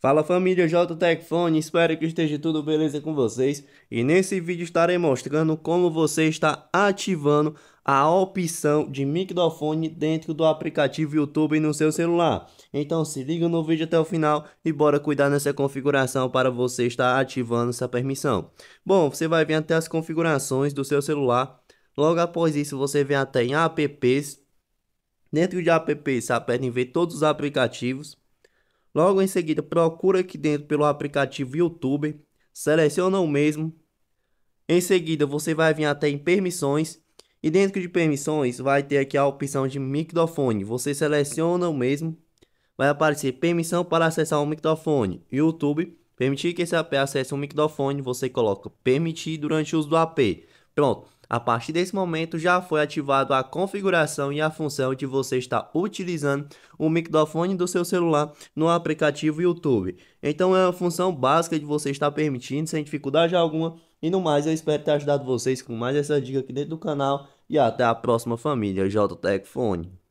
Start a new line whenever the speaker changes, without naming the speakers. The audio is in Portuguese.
Fala família JTech Phone, espero que esteja tudo beleza com vocês e nesse vídeo estarei mostrando como você está ativando a opção de microfone dentro do aplicativo YouTube no seu celular. Então se liga no vídeo até o final e bora cuidar nessa configuração para você estar ativando essa permissão. Bom, você vai vir até as configurações do seu celular, logo após isso você vem até em apps, dentro de apps você aperta em ver todos os aplicativos, Logo em seguida, procura aqui dentro pelo aplicativo YouTube, seleciona o mesmo. Em seguida, você vai vir até em permissões e dentro de permissões vai ter aqui a opção de microfone. Você seleciona o mesmo, vai aparecer permissão para acessar um microfone, YouTube. Permitir que esse AP acesse um microfone, você coloca permitir durante o uso do AP. Pronto. A partir desse momento já foi ativado a configuração e a função de você estar utilizando o microfone do seu celular no aplicativo YouTube. Então é uma função básica de você estar permitindo sem dificuldade alguma. E no mais, eu espero ter ajudado vocês com mais essa dica aqui dentro do canal. E até a próxima família, JTEC Fone.